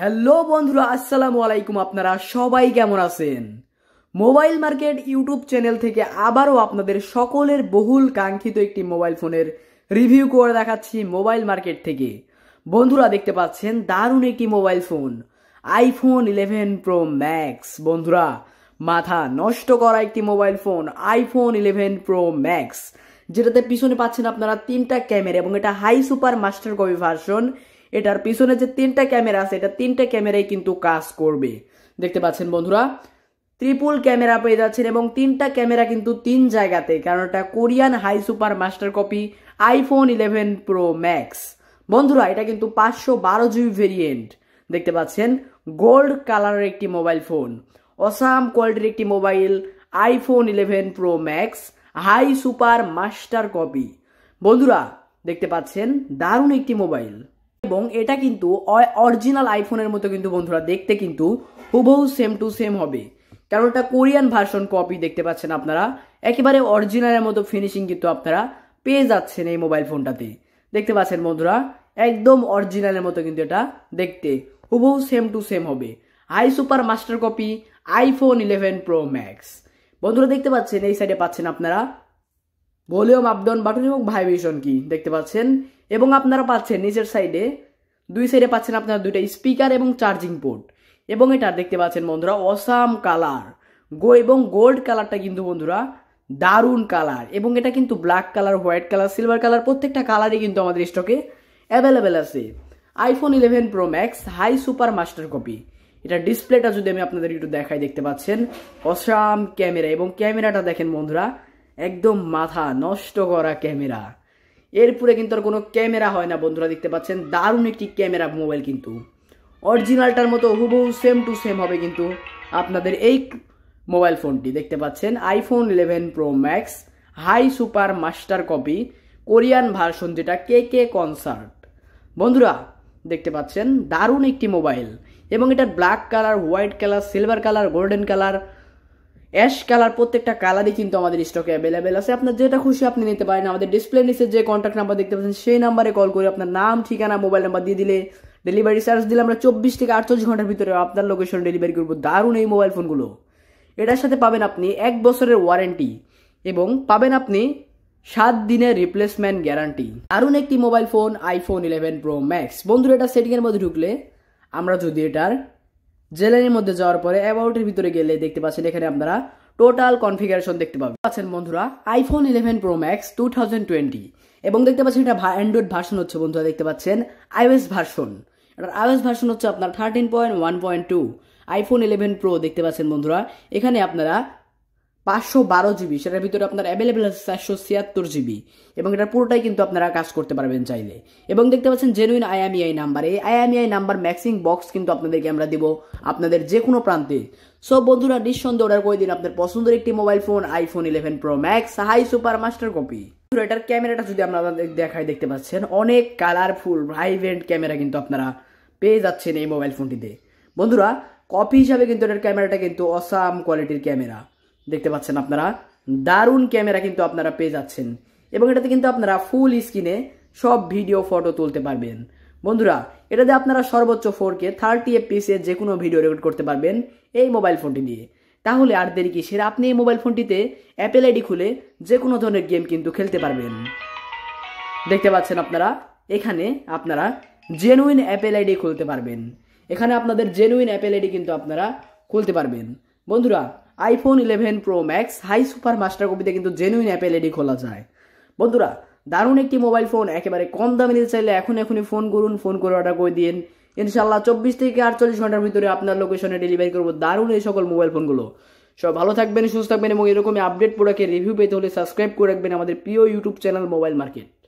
hello বন্ধুরা আসসালামু আলাইকুম আপনারা সবাই কেমন আছেন মোবাইল মার্কেট ইউটিউব চ্যানেল থেকে আবারও আপনাদের সকলের বহুল কাঙ্ক্ষিত একটি মোবাইল ফোনের রিভিউ করে দেখাচ্ছি মোবাইল মার্কেট থেকে বন্ধুরা দেখতে পাচ্ছেন দারুণ একটি mobile phone iPhone eleven pro max বন্ধুরা মাথা নষ্ট করা একটি mobile phone iPhone eleven pro max যেটাতে পিছনে পাচ্ছেন আপনারা তিনটা ক্যামেরা এবং এটা high super master copy version এটার পিছনে যে তিনটা ক্যামেরা আছে এটা তিনটা ক্যামেরাই কিন্তু কাজ করবে দেখতে পাচ্ছেন বন্ধুরা ত্রিপুল ক্যামেরা পেয়ে যাচ্ছেন এবং তিনটা ক্যামেরা কিন্তু তিন জায়গাতে কারণ এটা Korean high super master copy iPhone eleven pro max বন্ধুরা এটা কিন্তু পাঁচশো বারো জিবি ভেরিয়েন্ট দেখতে পাচ্ছেন গোল্ড কালারের একটি মোবাইল ফোন অসাম কোয়ালিটির একটি mobile iPhone eleven pro max high super master copy বন্ধুরা দেখতে পাচ্ছেন দারুণ একটি মোবাইল এবং এটা কিন্তু অরিজিনাল আইফোনের মতো কিন্তু বন্ধুরা দেখতে কিন্তু হুবহু সেম টু সেম হবে কারণ এটা কোরিয়ান ভার্সন কপি দেখতে পাচ্ছেন আপনারা একেবারে অরিজিনালের মতো ফিনিশিং কিন্তু আপনারা পেয়ে যাচ্ছেন এই মোবাইল ফোনটাতে দেখতে পাচ্ছেন বন্ধুরা একদম অরিজিনালের মতো কিন্তু এটা দেখতে হুবহু সেম টু সেম হবে high super master copy iPhone eleven pro max বন্ধুরা দেখতে পাচ্ছেন এই সাইডে পাচ্ছেন আপনারা ভলিউম আপডাউন বাটন এবং ভাইব্রেশন কি দেখতে পাচ্ছেন এবং আপনারা পাচ্ছেন নিচের সাইডে দুই সাইডে পাচ্ছেন আপনারা দুইটা স্পিকার এবং চার্জিং পোর্ট এবং এটা দেখতে পাচ্ছেন বন্ধুরা অসাম কালার গো এবং গোল্ড কালারটা কিন্তু বন্ধুরা দারুণ কালার এবং এটা কিন্তু black colour white colour silver colour প্রত্যেকটা কালারই কিন্তু আমাদের স্টকে অ্যাভেলেবেল আছে iPhone eleven pro max high super master copy এটা ডিসপ্লেটা যদি আমি আপনাদের একটু দেখাই দেখতে পাচ্ছেন অসাম ক্যামেরা এবং ক্যামেরাটা দেখেন বন্ধুরা একদম মাথা নষ্ট করা ক্যামেরা এরপরে কিন্তু আর কোনো ক্যামেরা হয় না বন্ধুরা দেখতে পাচ্ছেন দারুণ একটি ক্যামেরা মোবাইল কিন্তু অরিজিনালটার মতো হুবহু সেম টু সেম হবে কিন্তু আপনাদের এই মোবাইল ফোনটি দেখতে পাচ্ছেন iPhone eleven pro max high super master copy Korean version যেটা কে কে কনসার্ট বন্ধুরা দেখতে পাচ্ছেন দারুণ একটি মোবাইল এবং এটার black colour white colour silver colour golden colour ash colour প্রত্যেকটা কালারই কিন্তু আমাদের স্টকে অ্যাভেলেবেল আছে আপনার যেটা খুশি আপনি নিতে পারেন আমাদের ডিসপ্লে নিচে যে কন্ট্যাক্ট নাম্বার দেখতে পাচ্ছেন সেই নাম্বারে কল করে আপনার নাম ঠিকানা মোবাইল নাম্বার দিয়ে দিলে ডেলিভারি চার্জ দিলে আমরা চব্বিশ থেকে আটচল্লিশ ঘন্টার ভিতরে আপনার লোকেশন ডেলিভারি করবো দারুণ এই মোবাইল ফোনগুলো এটার সাথে পাবেন আপনি এক বছরের ওয়ারেন্টি এবং পাবেন আপনি সাত দিনের রিপ্লেসমেন্ট গ্যারান্টি দারুণ একটি mobile phone iPhone eleven pro max বন্ধুরা এটা সেটিংয়ের মধ্যে ঢুকলে আমরা যদি এটার জেলারির মধ্যে যাওয়ার পরে অ্যাবাউটের ভিতরে গেলে দেখতে পাচ্ছেন এখানে আপনারা টোটাল কনফিগারেশন দেখতে পাবেন আছেন আচ্ছা বন্ধুরা iPhone eleven pro max two thousand twenty এবং দেখতে পাচ্ছেন এটা অ্যান্ড্রয়েড ভার্সন হচ্ছে বন্ধুরা দেখতে পাচ্ছেন আইওএস ভার্সন এটার আইওএস ভার্সন হচ্ছে আপনার thirteen point one point two iPhone eleven pro দেখতে পাচ্ছেন বন্ধুরা এখানে আপনারা পাঁচশো বারো জিবি সেটার ভিতরে আপনার অ্যাভেলেবেল আছে চারশো ছিয়াত্তর জিবি এবং এটা পুরোটাই কিন্তু আপনারা কাজ করতে পারবেন চাইলে এবং দেখতে পাচ্ছেন জেনুইন আইএমইআই নাম্বার এই আইএমইআই নাম্বার ম্যাক্সিং বক্স কিন্তু আপনাদেরকে আমরা দিব আপনাদের যে কোনো প্রান্তে সো বন্ধুরা নিঃসন্দেহ অর্ডার করে দিন আপনার পছন্দের একটি mobile phone iPhone eleven pro max high super master copy এটার ক্যামেরাটা যদি আপনারা দেখায় দেখতে পাচ্ছেন অনেক কালারফুল ভাইব্রেন্ট ক্যামেরা কিন্তু আপনারা পেয়ে যাচ্ছেন এই মোবাইল ফোনটিতে বন্ধুরা কপি হিসাবে কিন্তু এটার ক্যামেরাটা কিন্তু অসাম কোয়ালিটির ক্যামেরা দেখতে পাচ্ছেন আপনারা দারুণ ক্যামেরা কিন্তু আপনারা পেয়ে যাচ্ছেন এবং এটাতে কিন্তু আপনারা ফুল স্ক্রিনে সব ভিডিও ফটো তুলতে পারবেন বন্ধুরা এটাতে আপনারা সর্বোচ্চ ফোর কে থার্টি এফপিসে যে কোনো ভিডিও রেকর্ড করতে পারবেন এই মোবাইল ফোনটি দিয়ে তাহলে আর দেরি কিসের আপনি এই মোবাইল ফোনটিতে অ্যাপেল আইডি খুলে যে কোনো ধরনের গেম কিন্তু খেলতে পারবেন দেখতে পাচ্ছেন আপনারা এখানে আপনারা জেনুইন অ্যাপেল আইডি খুলতে পারবেন এখানে আপনাদের জেনুইন অ্যাপেল আইডি কিন্তু আপনারা খুলতে পারবেন বন্ধুরা iPhone eleven pro max high super master কপিতে কিন্তু জেনুইন অ্যাপেল এডি খোলা যায় বন্ধুরা দারুণ একটি মোবাইল ফোন একেবারে কম দামে নিতে চাইলে এখন এখনই ফোন করুন ফোন করে অর্ডার করে দিন ইনশাল্লাহ চব্বিশ থেকে আটচল্লিশ ঘন্টার ভিতরে আপনার লোকেশনে ডেলিভারি করবো দারুণ এই সকল মোবাইল ফোনগুলো সব ভালো থাকবেন সুস্থ থাকবেন এবং এরকমই আপডেট প্রোডাক্টের রিভিউ পেতে হলে সাবস্ক্রাইব করে রাখবেন আমাদের প্রিয় ইউটিউব চ্যানেল মোবাইল মার্কেট